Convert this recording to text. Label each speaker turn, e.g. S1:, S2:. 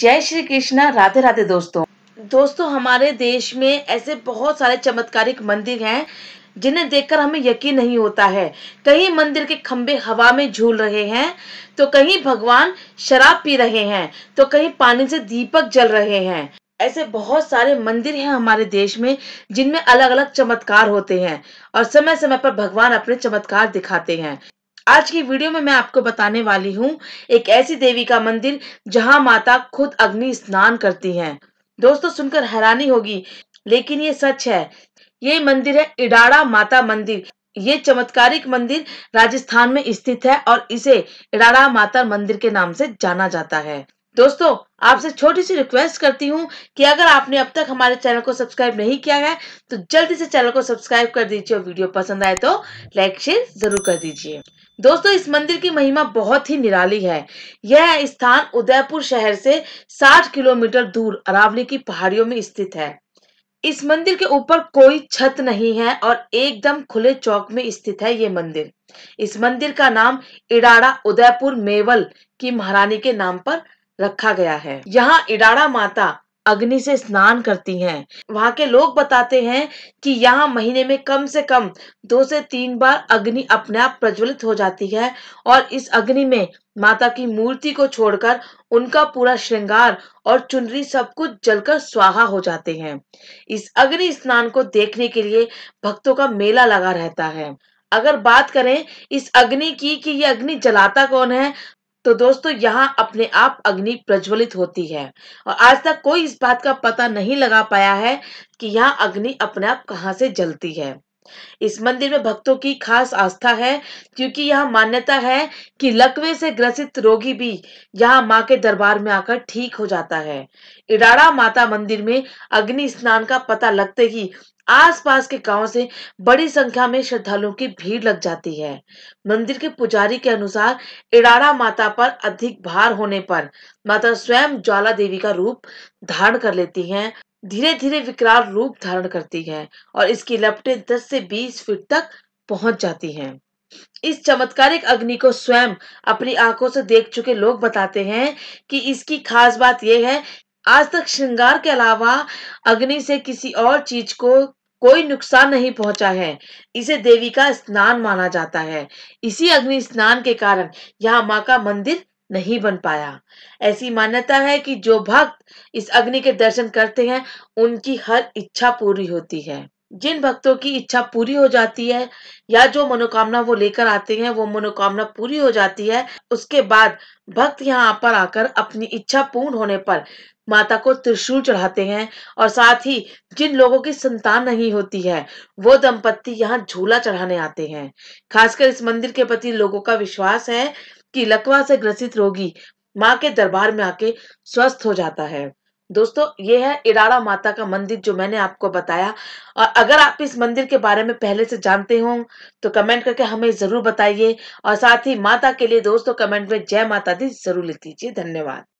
S1: जय श्री कृष्णा राधे राधे दोस्तों दोस्तों हमारे देश में ऐसे बहुत सारे चमत्कारिक मंदिर हैं जिन्हें देखकर हमें यकीन नहीं होता है कहीं मंदिर के खंबे हवा में झूल रहे हैं तो कहीं भगवान शराब पी रहे हैं तो कहीं पानी से दीपक जल रहे हैं ऐसे बहुत सारे मंदिर हैं हमारे देश में जिनमें अलग अलग चमत्कार होते हैं और समय समय पर भगवान अपने चमत्कार दिखाते हैं आज की वीडियो में मैं आपको बताने वाली हूँ एक ऐसी देवी का मंदिर जहाँ माता खुद अग्नि स्नान करती हैं। दोस्तों सुनकर हैरानी होगी लेकिन ये सच है ये मंदिर है इडाड़ा माता मंदिर ये चमत्कारिक मंदिर राजस्थान में स्थित है और इसे इडाड़ा माता मंदिर के नाम से जाना जाता है दोस्तों आपसे छोटी सी रिक्वेस्ट करती हूँ कि अगर आपने अब तक हमारे चैनल को सब्सक्राइब नहीं किया है तो जल्दी से चैनल को सब्सक्राइब कर दीजिए और वीडियो पसंद आए तो लाइक शेयर जरूर कर दीजिए दोस्तों इस मंदिर की महिमा बहुत ही निराली है यह स्थान उदयपुर शहर से 60 किलोमीटर दूर अरावली की पहाड़ियों में स्थित है इस मंदिर के ऊपर कोई छत नहीं है और एकदम खुले चौक में स्थित है ये मंदिर इस मंदिर का नाम इडाड़ा उदयपुर मेवल की महारानी के नाम पर रखा गया है यहाँ इडाड़ा माता अग्नि से स्नान करती हैं वहाँ के लोग बताते हैं कि यहाँ महीने में कम से कम दो से तीन बार अग्नि अपने आप प्रज्वलित हो जाती है और इस अग्नि में माता की मूर्ति को छोड़कर उनका पूरा श्रृंगार और चुनरी सब कुछ जलकर स्वाहा हो जाते हैं इस अग्नि स्नान को देखने के लिए भक्तों का मेला लगा रहता है अगर बात करें इस अग्नि की कि ये अग्नि जलाता कौन है तो दोस्तों यहाँ अपने आप अग्नि प्रज्वलित होती है और आज तक कोई इस बात का पता नहीं लगा पाया है कि यहाँ अग्नि अपने आप कहाँ से जलती है इस मंदिर में भक्तों की खास आस्था है क्योंकि यहाँ मान्यता है कि लकवे से ग्रसित रोगी भी यहाँ माँ के दरबार में आकर ठीक हो जाता है इडारा माता मंदिर में अग्नि स्नान का पता लगते ही आसपास के गांव से बड़ी संख्या में श्रद्धालुओं की भीड़ लग जाती है मंदिर के पुजारी के अनुसार इडारा माता पर अधिक भार होने पर माता स्वयं ज्वाला देवी का रूप धारण कर लेती हैं धीरे धीरे विकराल रूप धारण करती है और इसकी लपटें 10 से 20 फीट तक पहुंच जाती हैं इस चमत्कारिक अग्नि को स्वयं अपनी आंखों से देख चुके लोग बताते हैं कि इसकी खास बात यह है आज तक श्रृंगार के अलावा अग्नि से किसी और चीज को कोई नुकसान नहीं पहुंचा है इसे देवी का स्नान माना जाता है इसी अग्नि स्नान के कारण यहाँ माँ का मंदिर नहीं बन पाया ऐसी मान्यता है कि जो भक्त इस अग्नि के दर्शन करते हैं उनकी हर इच्छा पूरी होती है जिन भक्तों की इच्छा पूरी हो जाती है या जो मनोकामना वो लेकर आते हैं वो मनोकामना पूरी हो जाती है उसके बाद भक्त यहाँ पर आकर अपनी इच्छा पूर्ण होने पर माता को त्रिशूल चढ़ाते हैं और साथ ही जिन लोगों की संतान नहीं होती है वो दंपत्ति यहाँ झूला चढ़ाने आते हैं खासकर इस मंदिर के प्रति लोगों का विश्वास है कि लकवा से ग्रसित रोगी माँ के दरबार में आके स्वस्थ हो जाता है दोस्तों ये है इराड़ा माता का मंदिर जो मैंने आपको बताया और अगर आप इस मंदिर के बारे में पहले से जानते हो तो कमेंट करके हमें ज़रूर बताइए और साथ ही माता के लिए दोस्तों कमेंट में जय माता दी जरूर लिख दीजिए धन्यवाद